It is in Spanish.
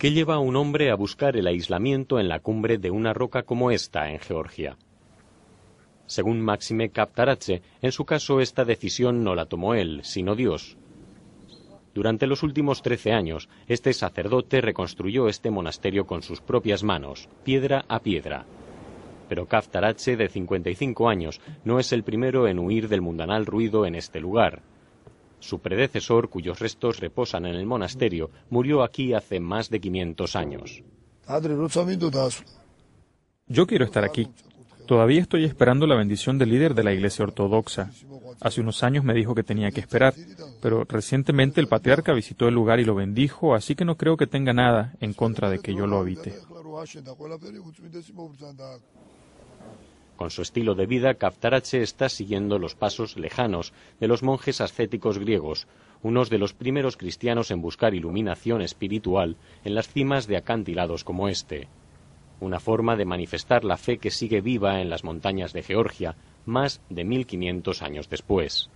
¿Qué lleva a un hombre a buscar el aislamiento en la cumbre de una roca como esta en Georgia. Según Máxime Captarache, en su caso esta decisión no la tomó él, sino Dios. Durante los últimos trece años, este sacerdote reconstruyó este monasterio con sus propias manos, piedra a piedra. Pero Kaftarache, de 55 años, no es el primero en huir del mundanal ruido en este lugar. Su predecesor, cuyos restos reposan en el monasterio, murió aquí hace más de 500 años. Yo quiero estar aquí. Todavía estoy esperando la bendición del líder de la Iglesia Ortodoxa. Hace unos años me dijo que tenía que esperar, pero recientemente el patriarca visitó el lugar y lo bendijo, así que no creo que tenga nada en contra de que yo lo habite. Con su estilo de vida, Kaftarache está siguiendo los pasos lejanos de los monjes ascéticos griegos, unos de los primeros cristianos en buscar iluminación espiritual en las cimas de acantilados como este. Una forma de manifestar la fe que sigue viva en las montañas de Georgia más de 1500 años después.